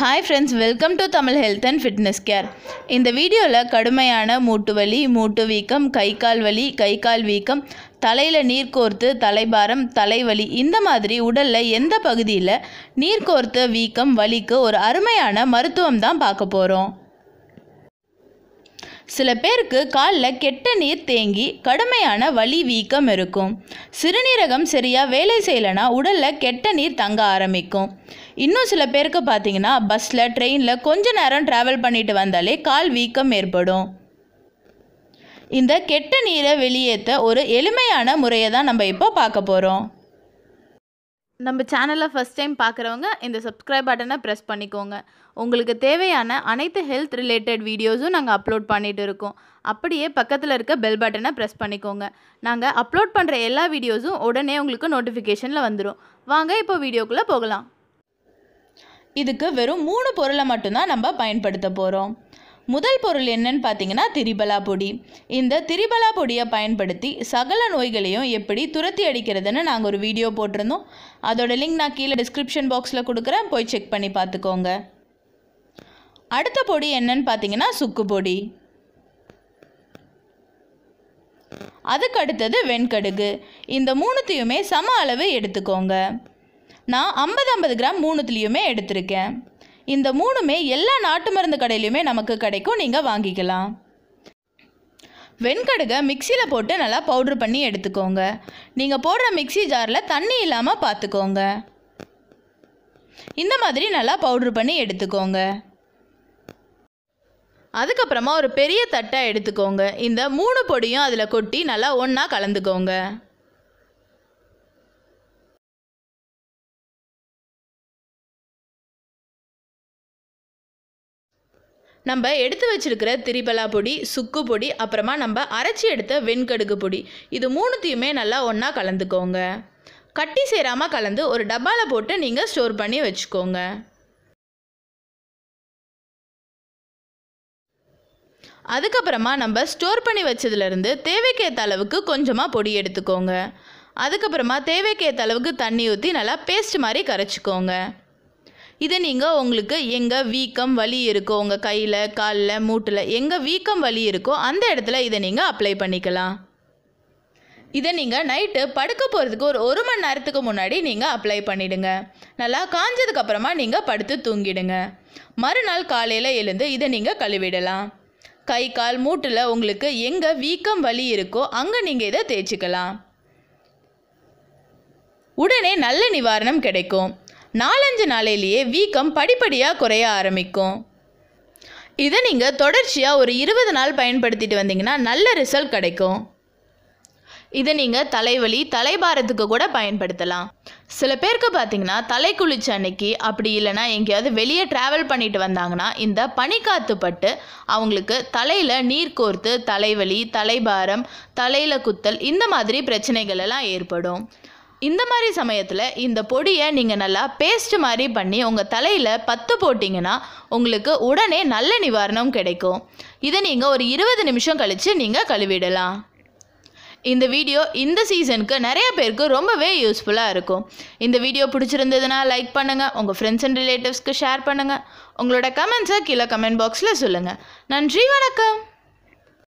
hi friends welcome to Tamil health and fitness care இந்த வீடியோவில் கடுமையான மூட்டு வலி மூட்டு வீக்கம் கை கால் வலி கை கால் வீக்கம் தலையில் நீர் கோர்த்து தலைபாரம் தலைவலி இந்த மாதிரி உடலில் எந்த பகுதியில் நீர் கோர்த்து வீக்கம் வலிக்கு ஒரு அருமையான மருத்துவம் தான் பார்க்க போகிறோம் சில பேருக்கு காலில் கெட்ட நீர் தேங்கி கடுமையான வலி வீக்கம் இருக்கும் சிறுநீரகம் சரியாக வேலை செய்யலைன்னா உடலில் கெட்ட நீர் தங்க ஆரம்பிக்கும் இன்னும் சில பேருக்கு பார்த்தீங்கன்னா பஸ்ஸில் ட்ரெயினில் கொஞ்ச நேரம் ட்ராவல் பண்ணிட்டு வந்தாலே கால் வீக்கம் ஏற்படும் இந்த கெட்ட நீரை வெளியேற்ற ஒரு எளிமையான முறையை தான் நம்ம இப்போ பார்க்க போகிறோம் நம்ம சேனலில் ஃபஸ்ட் டைம் பார்க்குறவங்க இந்த சப்ஸ்கிரைப் பட்டனை ப்ரெஸ் பண்ணிக்கோங்க உங்களுக்கு தேவையான அனைத்து ஹெல்த் ரிலேட்டட் வீடியோஸும் நாங்கள் அப்லோட் பண்ணிகிட்டு இருக்கோம் அப்படியே பக்கத்தில் இருக்க பெல் பட்டனை ப்ரெஸ் பண்ணிக்கோங்க நாங்கள் அப்லோட் பண்ணுற எல்லா வீடியோஸும் உடனே உங்களுக்கு நோட்டிஃபிகேஷனில் வந்துடும் வாங்க இப்போ வீடியோக்குள்ளே போகலாம் இதுக்கு வெறும் மூணு பொருளை மட்டும்தான் நம்ம பயன்படுத்த போகிறோம் முதல் பொருள் என்னன்னு பார்த்தீங்கன்னா திரிபலா பொடி இந்த திரிபலா பொடியை பயன்படுத்தி சகல நோய்களையும் எப்படி துரத்தி அடிக்கிறதுன்னு நாங்கள் ஒரு வீடியோ போட்டிருந்தோம் அதோட லிங்க் நான் கீழே டிஸ்கிரிப்ஷன் பாக்ஸில் கொடுக்குறேன் போய் செக் பண்ணி பார்த்துக்கோங்க அடுத்த பொடி என்னன்னு பார்த்தீங்கன்னா சுக்கு பொடி அதுக்கு அடுத்தது வெண்கடுகு இந்த மூணுத்தையுமே சம அளவு எடுத்துக்கோங்க நான் ஐம்பது ஐம்பது கிராம் மூணுத்துலேயுமே எடுத்திருக்கேன் இந்த மூணுமே எல்லா நாட்டு மருந்து கடையிலையுமே நமக்கு கிடைக்கும் நீங்கள் வாங்கிக்கலாம் வெண்கடுகை மிக்சியில் போட்டு நல்லா பவுட்ரு பண்ணி எடுத்துக்கோங்க நீங்கள் போடுற மிக்சி ஜாரில் தண்ணி இல்லாமல் பார்த்துக்கோங்க இந்த மாதிரி நல்லா பவுட்ரு பண்ணி எடுத்துக்கோங்க அதுக்கப்புறமா ஒரு பெரிய தட்டை எடுத்துக்கோங்க இந்த மூணு பொடியும் அதில் கொட்டி நல்லா ஒன்றா கலந்துக்கோங்க நம்ம எடுத்து வச்சிருக்கிற திரிபலா பொடி சுக்கு பொடி அப்புறமா நம்ம அரைச்சி எடுத்த வெண்கடுகு பொடி இது மூணுத்தையுமே நல்லா ஒன்றா கலந்துக்கோங்க கட்டி சேராமல் கலந்து ஒரு டப்பாவில் போட்டு நீங்கள் ஸ்டோர் பண்ணி வச்சுக்கோங்க அதுக்கப்புறமா நம்ம ஸ்டோர் பண்ணி வச்சதுலேருந்து தேவைக்கேற்ற அளவுக்கு கொஞ்சமாக பொடி எடுத்துக்கோங்க அதுக்கப்புறமா தேவைக்கேற்ற அளவுக்கு தண்ணி ஊற்றி நல்லா பேஸ்ட் மாதிரி கரைச்சிக்கோங்க இதை நீங்கள் உங்களுக்கு எங்கே வீக்கம் வலி இருக்கோ உங்கள் கையில் காலில் மூட்டில் எங்கே வீக்கம் வலி இருக்கோ அந்த இடத்துல இதை நீங்கள் அப்ளை பண்ணிக்கலாம் இதை நீங்கள் நைட்டு படுக்க போகிறதுக்கு ஒரு ஒரு மணி நேரத்துக்கு முன்னாடி நீங்கள் அப்ளை பண்ணிவிடுங்க நல்லா காஞ்சதுக்கப்புறமா நீங்கள் படுத்து தூங்கிடுங்க மறுநாள் காலையில் எழுந்து இதை நீங்கள் கழுவிடலாம் கை கால் மூட்டில் உங்களுக்கு எங்கே வீக்கம் வலி இருக்கோ அங்கே நீங்கள் இதை தேய்ச்சிக்கலாம் உடனே நல்ல நிவாரணம் கிடைக்கும் நாலஞ்சு நாளையிலேயே வீக்கம் படிப்படியாக குறைய ஆரம்பிக்கும் இதை நீங்கள் தொடர்ச்சியாக ஒரு இருபது நாள் பயன்படுத்திட்டு வந்தீங்கன்னா நல்ல ரிசல்ட் கிடைக்கும் இதை நீங்கள் தலைவலி தலைபாரத்துக்கு கூட பயன்படுத்தலாம் சில பேருக்கு பார்த்தீங்கன்னா தலை குளிச்ச அன்னைக்கு அப்படி இல்லைனா எங்கேயாவது வெளியே ட்ராவல் பண்ணிட்டு வந்தாங்கன்னா இந்த பனிக்காத்து பட்டு அவங்களுக்கு தலையில் நீர் கோர்த்து தலைவலி தலைபாரம் தலையில் குத்தல் இந்த மாதிரி பிரச்சனைகள் எல்லாம் ஏற்படும் இந்த மாதிரி சமயத்தில் இந்த பொடியை நீங்கள் நல்லா பேஸ்ட் மாதிரி பண்ணி உங்கள் தலையில் பத்து போட்டிங்கன்னா உங்களுக்கு உடனே நல்ல நிவாரணம் கிடைக்கும் இதை நீங்கள் ஒரு இருபது நிமிஷம் கழித்து நீங்கள் கழுவிடலாம் இந்த வீடியோ இந்த சீசனுக்கு நிறைய பேருக்கு ரொம்பவே யூஸ்ஃபுல்லாக இருக்கும் இந்த வீடியோ பிடிச்சிருந்ததுன்னா லைக் பண்ணுங்கள் உங்கள் ஃப்ரெண்ட்ஸ் அண்ட் ரிலேட்டிவ்ஸ்க்கு ஷேர் பண்ணுங்கள் உங்களோட கமெண்ட்ஸை கீழே கமெண்ட் பாக்ஸில் சொல்லுங்கள் நன்றி வணக்கம்